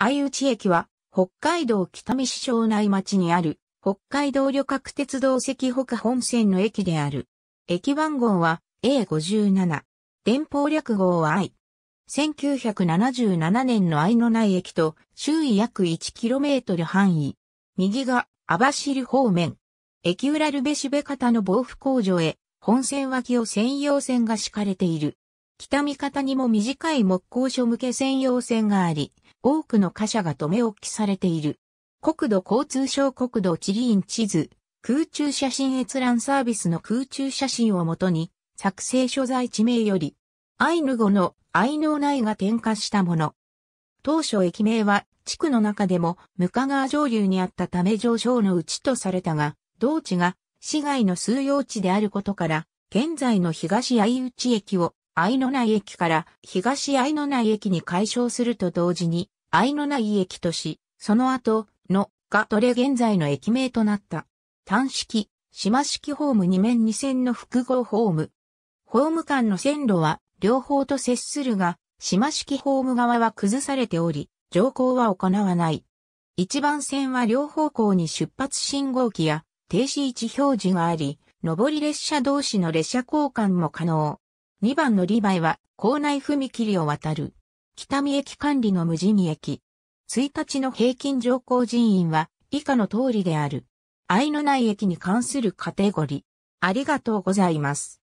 相内駅は、北海道北見市庄内町にある、北海道旅客鉄道石北本線の駅である。駅番号は A57。電報略号は I。1977年の愛のない駅と周囲約 1km 範囲。右が網走方面。駅裏ルベシベ方の防府工場へ本線脇を専用線が敷かれている。北見方にも短い木工所向け専用線があり、多くの貨車が止め置きされている。国土交通省国土地理院地図、空中写真閲覧サービスの空中写真をもとに、作成所在地名より、アイヌ語のアイヌオナイが転化したもの。当初駅名は地区の中でもムカ川上流にあったため上昇のうちとされたが、同地が市街の数用地であることから、現在の東相内駅を愛のない駅から東愛のない駅に解消すると同時に、愛のない駅とし、その後のがトレ現在の駅名となった。単式、島式ホーム2面2線の複合ホーム。ホーム間の線路は両方と接するが、島式ホーム側は崩されており、乗降は行わない。一番線は両方向に出発信号機や停止位置表示があり、上り列車同士の列車交換も可能。2番のリバイは、校内踏切を渡る。北見駅管理の無人駅。1日の平均乗降人員は、以下の通りである。愛のない駅に関するカテゴリー。ありがとうございます。